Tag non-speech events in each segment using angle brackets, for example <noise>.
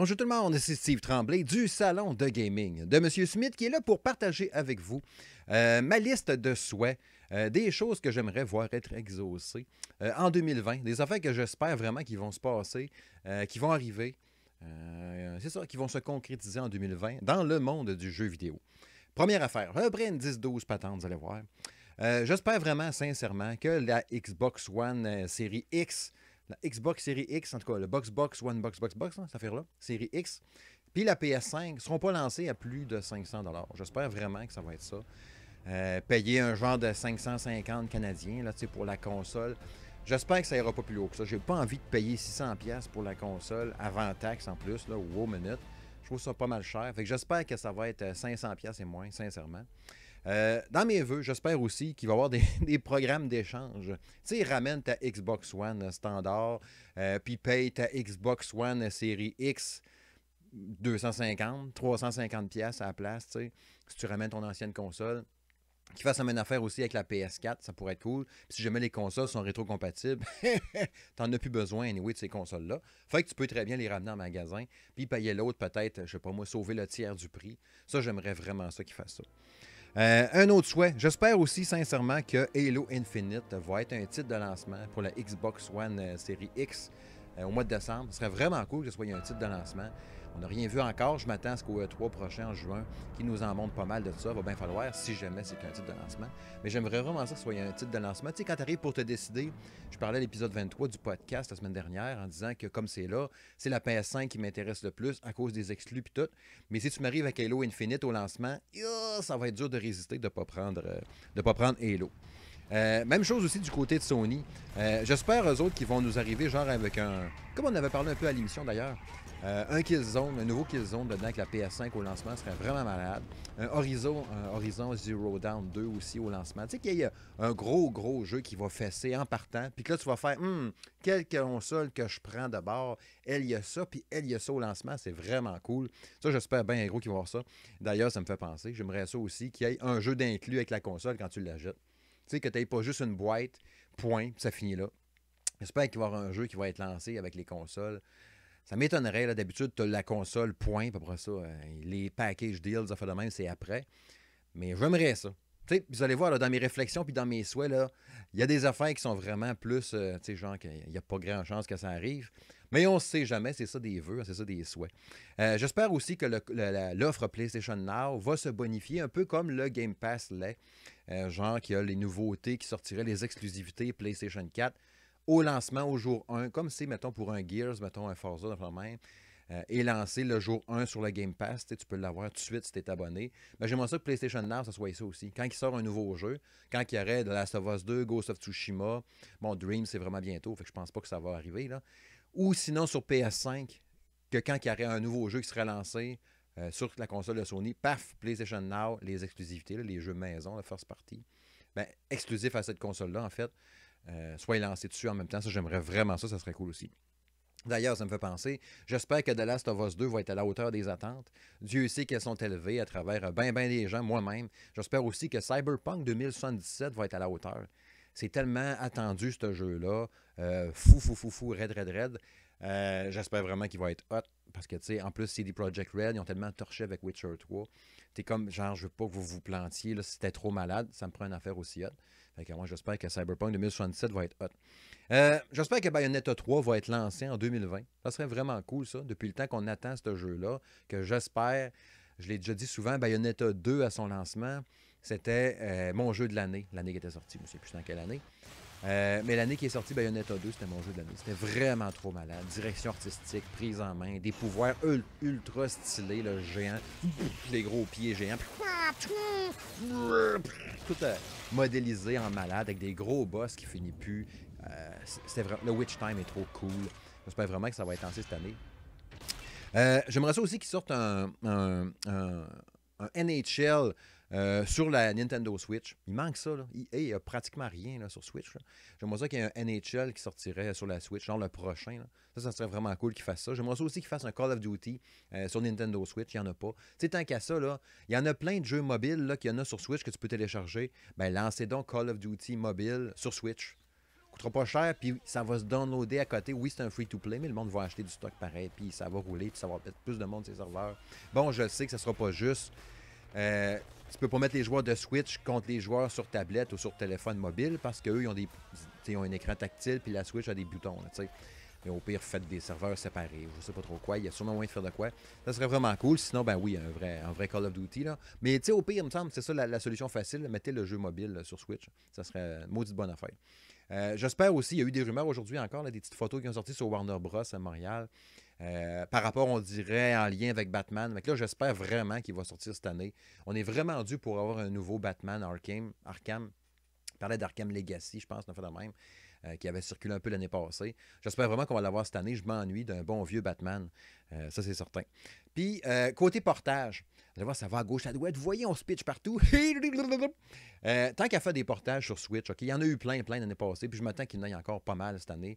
Bonjour tout le monde, c'est Steve Tremblay du Salon de Gaming de M. Smith qui est là pour partager avec vous euh, ma liste de souhaits, euh, des choses que j'aimerais voir être exaucées euh, en 2020, des affaires que j'espère vraiment qui vont se passer, qui vont arriver, c'est ça, qui vont se concrétiser en 2020 dans le monde du jeu vidéo. Première affaire, le 10-12 patentes, vous allez voir. J'espère vraiment sincèrement que la Xbox One série X la Xbox Series X, en tout cas le Box Box, One Box Box Box, ça fait là Series X, puis la PS5 ne seront pas lancés à plus de 500 J'espère vraiment que ça va être ça. Euh, payer un genre de 550 canadiens là, pour la console. J'espère que ça ira pas plus haut que ça. J'ai pas envie de payer 600 pièces pour la console avant taxe en plus là, wow minute. Je trouve ça pas mal cher. Fait que j'espère que ça va être 500 euh, pièces et moins, sincèrement. Euh, dans mes voeux, j'espère aussi qu'il va y avoir des, <laughs> programmes d'échange. Tu sais, ramène ta Xbox One standard, euh, puis paye ta Xbox One série X 250, 350 pièces à la place, tu sais, si tu ramènes ton ancienne console. Qu'il fasse la même affaire aussi avec la PS4, ça pourrait être cool. Puis si jamais les consoles sont rétrocompatibles, <laughs> t'en as plus besoin anyway de ces consoles-là. Fait que tu peux très bien les ramener en magasin, puis payer l'autre peut-être, je sais pas moi, sauver le tiers du prix. Ça, j'aimerais vraiment ça qu'il fasse ça. Euh, un autre souhait, j'espère aussi sincèrement que Halo Infinite va être un titre de lancement pour la Xbox One euh, série X euh, au mois de décembre. Ce serait vraiment cool que ce soit un titre de lancement. On n'a rien vu encore. Je m'attends à ce qu'au E3 prochain, en juin, qui nous en montre pas mal de ça. ça. Va bien falloir, si jamais c'est un titre de lancement. Mais j'aimerais vraiment ça que ce soit un titre de lancement. Tu sais, quand tu arrives pour te décider, je parlais à l'épisode 23 du podcast la semaine dernière en disant que comme c'est là, c'est la PS5 qui m'intéresse le plus à cause des exclus puis tout. Mais si tu m'arrives avec Halo Infinite au lancement, ça va être dur de résister de ne pas, prendre, euh, de pas prendre Halo. Euh, même chose aussi du côté de Sony. Euh, j'espère eux autres qui vont nous arriver genre avec un... Comme on avait parlé un peu à l'émission d'ailleurs, euh, un un zone, un nouveau Killzone dedans avec la PS5 au lancement serait vraiment malade. Un Horizon, Horizon Zero Down 2 aussi au lancement. Tu sais qu'il y a un gros, gros jeu qui va fesser en partant. Puis que là, tu vas faire hum, quelle console que je prends d'abord Elle, y a ça, puis elle, y a ça au lancement. C'est vraiment cool. Ça, j'espère bien gros qui vont voir ça. D'ailleurs, ça me fait penser. J'aimerais ça aussi qu'il y ait un jeu d'inclus avec la console quand tu la jettes. Tu sais, que tu n'aies pas juste une boîte, point, ça finit là. J'espère qu'il va y avoir un jeu qui va être lancé avec les consoles. Ça m'étonnerait, d'habitude, tu la console, point, à après ça. Euh, les package deals, ça fait de même, c'est après. Mais j'aimerais ça. vous allez voir, là, dans mes réflexions puis dans mes souhaits, il y a des affaires qui sont vraiment plus, euh, tu sais, genre, qu'il n'y a pas grand chance que ça arrive. Mais on ne sait jamais, c'est ça des vœux, c'est ça des souhaits. Euh, j'espère aussi que l'offre PlayStation Now va se bonifier un peu comme le Game Pass l'est. genre, qu'il y a les nouveautés qui sortiraient, les exclusivités PlayStation 4 au lancement, au jour 1, comme c'est, mettons, pour un Gears, mettons, un Forza, dans le euh, lancé le jour 1 sur le Game Pass. Tu peux l'avoir tout de suite si tu es abonné. Mais ben, j'aimerais ça que PlayStation Now, ça soit ça aussi. Quand il sort un nouveau jeu, quand il y aurait The Last of Us 2, Ghost of Tsushima, bon, Dream, c'est vraiment bientôt, fait que je pense pas que ça va arriver, là. Ou sinon sur PS5, que quand il y aurait un nouveau jeu qui serait lancé euh, sur la console de Sony, paf, PlayStation Now, les exclusivités, les jeux maison, la first party, ben, exclusif à cette console-là, en fait, euh, soyez lancé dessus en même temps. Ça, j'aimerais vraiment ça, ça serait cool aussi. D'ailleurs, ça me fait penser, j'espère que The Last of Us 2 va être à la hauteur des attentes. Dieu sait qu'elles sont élevées à travers euh, bien, ben des gens, moi-même. J'espère aussi que Cyberpunk 2077 va être à la hauteur. C'est tellement attendu, ce jeu-là. Euh, fou, fou, fou, fou, red red red j'espère vraiment qu'il va être hot. Parce que, tu sais, en plus, CD Project Red, ils ont tellement torché avec Witcher 3. T'es comme, genre, je veux pas que vous vous plantiez. Là, c'était trop malade. Ça me prend une affaire aussi hot moi, j'espère que Cyberpunk 2077 va être hot. Euh, j'espère que Bayonetta 3 va être lancé en 2020. Ça serait vraiment cool, ça. Depuis le temps qu'on attend ce jeu-là, que j'espère, je l'ai déjà dit souvent, Bayonetta 2 à son lancement, c'était euh, mon jeu de l'année. L'année qui était sortie, je ne sais plus dans quelle année. Euh, mais l'année qui est sortie, Bayonetta 2, c'était mon jeu de l'année. C'était vraiment trop malade. Direction artistique, prise en main, des pouvoirs ultra stylés, le géant, les gros pieds géants, tout euh, modélisé en malade avec des gros boss qui finissent plus. Euh, c'était Le Witch Time est trop cool. J'espère vraiment que ça va être lancé cette année. J'aimerais ça aussi qu'ils sortent un NHL euh, sur la Nintendo Switch, il manque ça. Là. il n'y a pratiquement rien là, sur Switch. J'aimerais ça qu'il y ait un NHL qui sortirait sur la Switch, genre le prochain. Ça, ça serait vraiment cool qu'il fasse ça. J'aimerais ça aussi qu'il fasse un Call of Duty euh, sur Nintendo Switch. Il n'y en a pas. c'est tant qu'à ça, là, il y en a plein de jeux mobiles là, qu'il y en a sur Switch que tu peux télécharger. Ben, lancez donc Call of Duty mobile sur Switch coûtera pas cher, puis ça va se downloader à côté. Oui, c'est un free-to-play, mais le monde va acheter du stock pareil, puis ça va rouler, puis ça va peut-être plus de monde sur ses serveurs. Bon, je sais que ça sera pas juste. Euh, tu peux pas mettre les joueurs de Switch contre les joueurs sur tablette ou sur téléphone mobile parce qu'eux, ils ont des un écran tactile puis la Switch a des boutons. sais, au pire, faites des serveurs séparés, je sais pas trop quoi. Il y a sûrement moyen de faire de quoi. Ça serait vraiment cool. Sinon, ben oui, un vrai, un vrai Call of Duty. Là. Mais tu au pire, il me semble, c'est ça la, solution facile. Mettez le jeu mobile sur Switch. Ça serait une maudite bonne affaire. Euh, j'espère aussi, il y a eu des rumeurs aujourd'hui encore, des petites photos qui ont sorti sur Warner Bros. à Montréal. Euh, par rapport, on dirait, en lien avec Batman. Mais là, j'espère vraiment qu'il va sortir cette année. On est vraiment dû pour avoir un nouveau Batman Arkham. Arkham. parlait d'Arkham Legacy, je pense, on a fait de même. Euh, qui avait circulé un peu l'année passée. J'espère vraiment qu'on va l'avoir cette année. Je m'ennuie d'un bon vieux Batman. Euh, ça, c'est certain. Puis, euh, côté portage, allez voir, ça va à gauche, à droite. Vous voyez, on se pitch partout. <laughs> tant qu'à faire des portages sur Switch, il y en a eu plein, plein l'année passée, puis je m'attends qu'il y en ait encore pas mal cette année.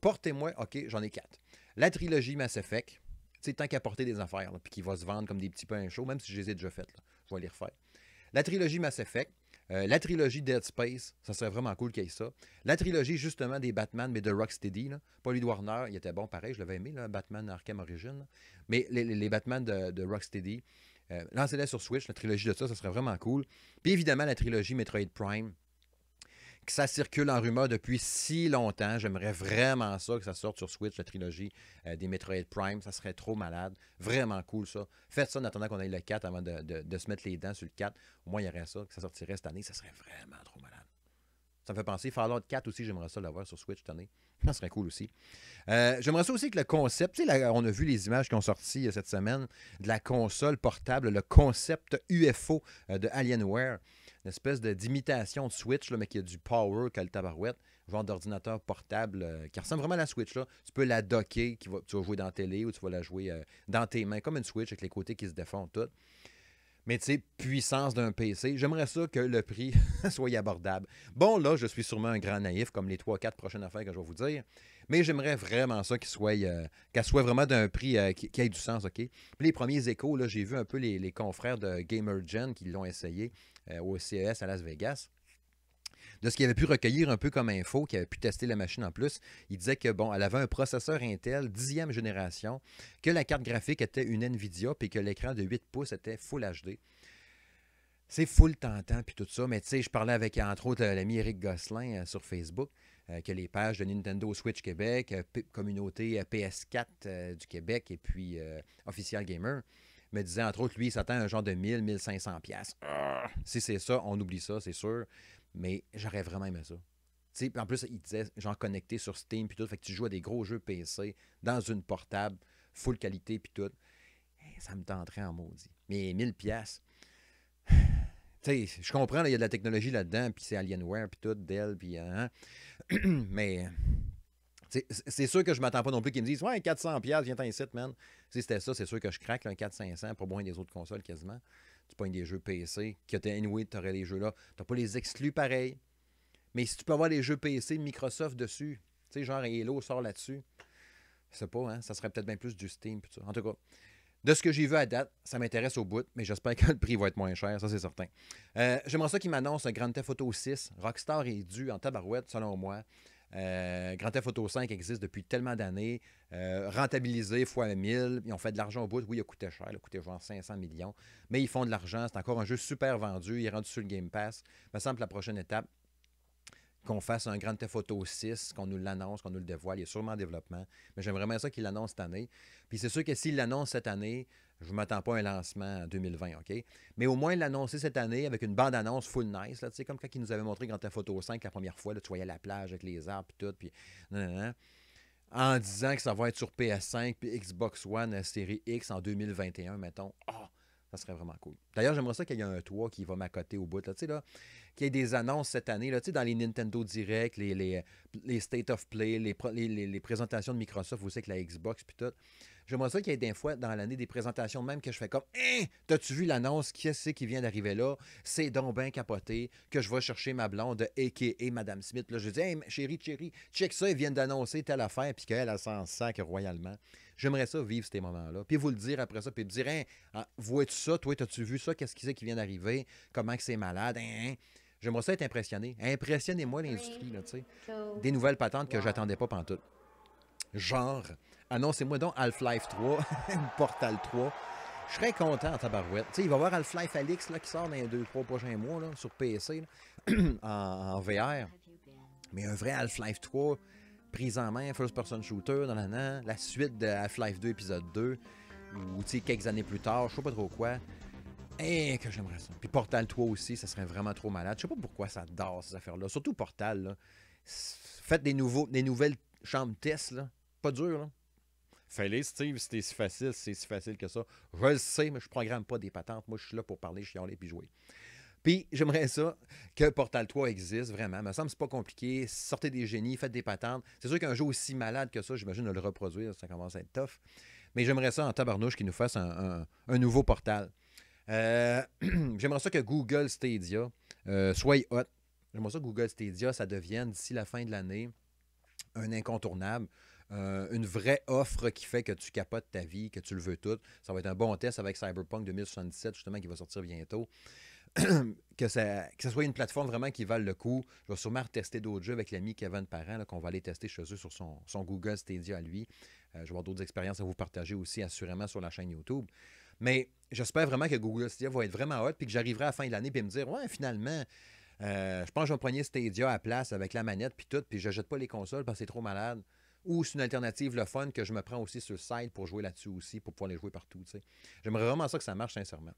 Portez-moi, OK, j'en ai quatre. La trilogie Mass Effect, c'est tant qu'à porter des affaires, puis qui va se vendre comme des petits pains chauds, même si je les ai déjà faites, je vais les refaire. La trilogie Mass Effect, euh, la trilogie Dead Space, ça serait vraiment cool qu'il y ait ça. La trilogie, justement, des Batman, mais de Rocksteady. Paul Warner, il était bon, pareil, je l'avais aimé, Batman Arkham Origins. Mais les, Batman de, de Rocksteady, euh, lancez les sur Switch, la trilogie de ça, ça serait vraiment cool. Puis évidemment, la trilogie Metroid Prime, que ça circule en rumeur depuis si longtemps. J'aimerais vraiment ça que ça sorte sur Switch, la trilogie euh, des Metroid Prime. Ça serait trop malade. Vraiment cool, ça. Faites ça en attendant qu'on ait le 4 avant de, de, se mettre les dents sur le 4. Au moins, il y aurait ça, que ça sortirait cette année. Ça serait vraiment trop malade. Ça me fait penser. Fallout 4 aussi, j'aimerais ça l'avoir sur Switch cette année. Ça serait cool aussi. Euh, j'aimerais ça aussi que le concept, tu on a vu les images qui ont sorti euh, cette semaine de la console portable, le concept UFO de Alienware une espèce d'imitation de, Switch, là, mais qui a du power comme le tabarouette, genre d'ordinateur portable euh, qui ressemble vraiment à la Switch. Tu peux la docker, qui va, tu vas jouer dans la télé ou tu vas la jouer euh, dans tes mains, comme une Switch avec les côtés qui se défendent tout. Mais tu sais, puissance d'un PC, j'aimerais ça que le prix <laughs> soit abordable. Bon, là, je suis sûrement un grand naïf, comme les 3-4 prochaines affaires que je vais vous dire. Mais j'aimerais vraiment ça qu'il soit, euh, qu'elle soit vraiment d'un prix euh, qui, ait du sens, OK? les premiers échos, là, j'ai vu un peu les, confrères de GamerGen qui l'ont essayé euh, au CES à Las Vegas de ce qu'ils avaient pu recueillir un peu comme info, qu'ils avaient pu tester la machine en plus, ils disaient que bon, elle avait un processeur Intel 10e génération, que la carte graphique était une Nvidia, et que l'écran de 8 pouces était Full HD c'est full tentant, puis tout ça. Mais tu sais, je parlais avec, entre autres, l'ami Eric Gosselin euh, sur Facebook, euh, que les pages de Nintendo Switch Québec, euh, communauté PS4 du Québec et puis Official Gamer, me disait, entre autres, lui, il s'attend un genre de 1000, 1500 pièces. Si c'est ça, on oublie ça, c'est sûr. Mais j'aurais vraiment aimé ça. en plus, il disait, genre connecté sur Steam, puis tout. Fait que tu joues à des gros jeux PC dans une portable, full qualité, puis tout. Eh, ça me tenterait en maudit. Mais 1000 pièces sais, je comprends, il y a de la technologie là-dedans, puis c'est Alienware, puis tout, Dell, puis. Hein, hein. <clears throat> mais. C'est sûr que je m'attends pas non plus qu'ils me disent Ouais, 400$, viens t'en man. Si c'était ça, c'est sûr que je craque un 400-500$ pour moins des autres consoles quasiment. Tu pognes des jeux PC, que t'es tu t'aurais les jeux là. T'as pas les exclus pareil. Mais si tu peux avoir les jeux PC Microsoft dessus, tu sais, genre Halo sort là-dessus. Je sais pas, hein, ça serait peut-être bien plus du Steam. puis tout ça. En tout cas, de ce que j'y veux à date, ça m'intéresse au bout, mais j'espère <laughs> que le prix va être moins cher, ça c'est certain. Euh, j'aimerais ça qu'ils m'annoncent un Grand Theft Auto 6. Rockstar est dû en tabarouette, selon moi. Euh, Grand Theft Auto 5 existe depuis tellement d'années, euh, rentabilisé fois 1000, ils ont fait de l'argent au bout, oui, il a coûté cher, il a coûté genre 500 millions, mais ils font de l'argent, c'est encore un jeu super vendu, il est rendu sur le Game Pass. Ça me semble la prochaine étape, qu'on fasse un Grand Theft Auto 6, qu'on nous l'annonce, qu'on nous le dévoile. Il a sûrement en développement. Mais j'aimerais bien ça qu'il l'annonce cette année. Puis c'est sûr que s'il l'annonce cette année, je ne m'attends pas à un lancement en 2020, OK? Mais au moins l'annoncer cette année avec une bande-annonce full nice, là, comme quand il nous avait montré Grand Theft Auto 5 la première fois, là, tu voyais la plage avec les arbres et tout, puis... En disant que ça va être sur PS5 puis Xbox One série X en 2021, mettons. Ah! Ça serait vraiment cool. D'ailleurs, j'aimerais ça qu'il y ait un toit qui va m'accoter au bout. Là, là, qu'il y ait des annonces cette année là, dans les Nintendo Direct, les, State of Play, les, les, présentations de Microsoft savez avec la Xbox, puis tout. J'aimerais ça qu'il y ait des fois dans l'année des présentations, même que je fais comme Hein, t'as-tu vu l'annonce qui ce qui vient d'arriver là C'est donc ben capoté que je vais chercher ma blonde, a.k.a. Madame Smith. Là, je dis Hey, chérie, chérie, check ça, ils viennent d'annoncer telle affaire, puis qu'elle, a elle s'en royalement. J'aimerais ça vivre ces moments-là. Puis vous le dire après ça, puis dire Hein, ah, vois-tu ça Toi, t'as-tu vu ça Qu'est-ce qui c'est qui vient d'arriver Comment que c'est malade hein? hein? J'aimerais ça être impressionné. Impressionnez-moi ah, l'industrie, tu sais. Des nouvelles patentes que j'attendais pas pantoute. Genre, annoncez-moi donc Half-Life 3, <laughs> Portal 3. Je serais content à tabarouette. il va y avoir Half-Life Alix qui sort dans les 2-3 prochains mois sur PC <clears throat> en, VR. Mais un vrai Half-Life 3, prise en main, first-person shooter, dans la, la suite de Half-Life 2 épisode 2, ou quelques années plus tard, je sais pas trop quoi. Et eh, que j'aimerais ça. Puis Portal 3 aussi, ça serait vraiment trop malade. Je sais pas pourquoi ça dort ces affaires-là. Surtout Portal. Faites des, nouveaux, des nouvelles chambres test. Pas dur. Là fais Steve, c'était si facile, c'est si facile que ça. Je le sais, mais je ne programme pas des patentes. Moi, je suis là pour parler, chialer puis jouer. Puis j'aimerais ça que Portal 3 existe vraiment. Il me semble c'est pas compliqué. Sortez des génies, faites des patentes. C'est sûr qu'un jeu aussi malade que ça, j'imagine de le reproduire, ça commence à être tough. Mais j'aimerais ça en tabarnouche qu'ils nous fasse un, nouveau portal. Euh, <clears throat> j'aimerais ça que Google Stadia euh, soit hot. J'aimerais ça que Google Stadia, ça devienne d'ici la fin de l'année un incontournable. Euh, une vraie offre qui fait que tu capotes ta vie, que tu le veux tout. Ça va être un bon test avec Cyberpunk 2077, justement, qui va sortir bientôt. <clears throat> que, ce que soit une plateforme vraiment qui vale le coup. Je vais sûrement retester d'autres jeux avec l'ami Kevin Parent, qu'on va aller tester chez eux sur son, Google Stadia à lui. Euh, je vais avoir d'autres expériences à vous partager aussi, assurément, sur la chaîne YouTube. Mais j'espère vraiment que Google Stadia va être vraiment hot, puis que j'arriverai à la fin de l'année, puis me dire, ouais, finalement, euh, je pense que je vais Stadia à place avec la manette, puis tout, puis je jette pas les consoles parce que c'est trop malade. Ou c'est une alternative, le fun, que je me prends aussi sur le site pour jouer là-dessus aussi, pour pouvoir les jouer partout. J'aimerais vraiment ça que ça marche, sincèrement.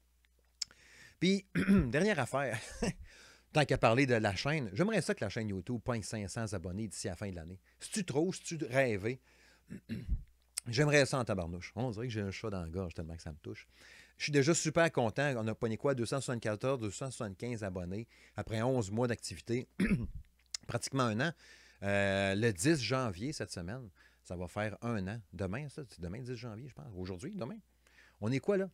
Puis, <clears throat> dernière affaire, <laughs> tant qu'à parler de la chaîne, j'aimerais ça que la chaîne YouTube pointe 500 abonnés d'ici à la fin de l'année. Si tu trouves, si tu rêvais? <clears throat> j'aimerais ça en tabarnouche. On dirait que j'ai un chat dans la gorge tellement que ça me touche. Je suis déjà super content. On a pogné quoi? 274, 275 abonnés après 11 mois d'activité, <clears throat> pratiquement un an. Euh, le 10 janvier, cette semaine, ça va faire un an. Demain, ça, c'est demain, 10 janvier, je pense. Aujourd'hui, demain. On est quoi, là?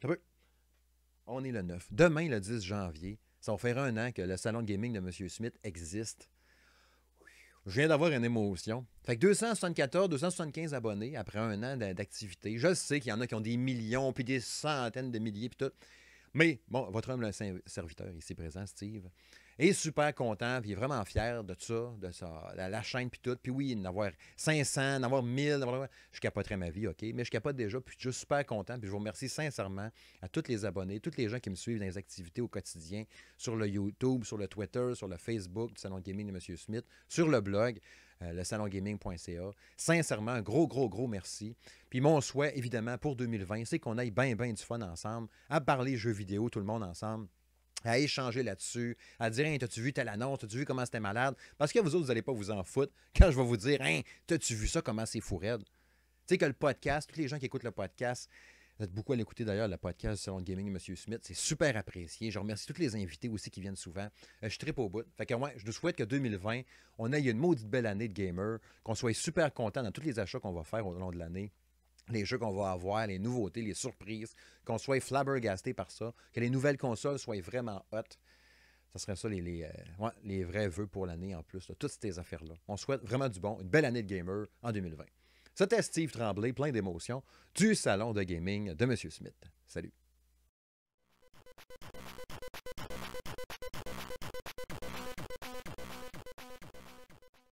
On est le 9. Demain, le 10 janvier, ça va faire un an que le salon de gaming de M. Smith existe. Je viens d'avoir une émotion. Fait que 274, 275 abonnés après un an d'activité. Je sais qu'il y en a qui ont des millions, puis des centaines de milliers, puis tout. Mais bon, votre homme, le serviteur ici présent, Steve, est super content, puis il est vraiment fier de ça, de ça, la, chaîne, puis tout. Puis oui, d'avoir 500, d'avoir 1000, je capoterais ma vie, OK? Mais je capote déjà, puis je suis super content. Puis je vous remercie sincèrement à tous les abonnés, tous les gens qui me suivent dans les activités au quotidien, sur le YouTube, sur le Twitter, sur le Facebook du Salon Gaming de M. Smith, sur le blog euh, le salongaming.ca. Sincèrement, un gros, gros, gros merci. Puis mon souhait, évidemment, pour 2020, c'est qu'on aille bien, bien du fun ensemble, à parler jeux vidéo, tout le monde ensemble à échanger là-dessus, à dire hey, T'as-tu vu telle annonce T'as-tu vu comment c'était malade Parce que vous autres, vous n'allez pas vous en foutre <laughs> quand je vais vous dire Hein, t'as-tu vu ça Comment c'est fou Tu sais que le podcast, tous les gens qui écoutent le podcast, vous êtes beaucoup à l'écouter d'ailleurs, le podcast du Salon Gaming de M. Smith. C'est super apprécié. Je remercie tous les invités aussi qui viennent souvent. Euh, je tripe au bout. Fait que, ouais, je vous souhaite que 2020, on ait une maudite belle année de gamer, qu'on soit super content dans tous les achats qu'on va faire au long de l'année les jeux qu'on va avoir, les nouveautés, les surprises, qu'on soit flabbergasté par ça, que les nouvelles consoles soient vraiment hot. Ce serait ça les, les, euh, les vrais vœux pour l'année en plus, toutes ces affaires-là. On souhaite vraiment du bon, une belle année de gamer en 2020. C'était Steve Tremblay, plein d'émotions, du salon de gaming de M. Smith. Salut.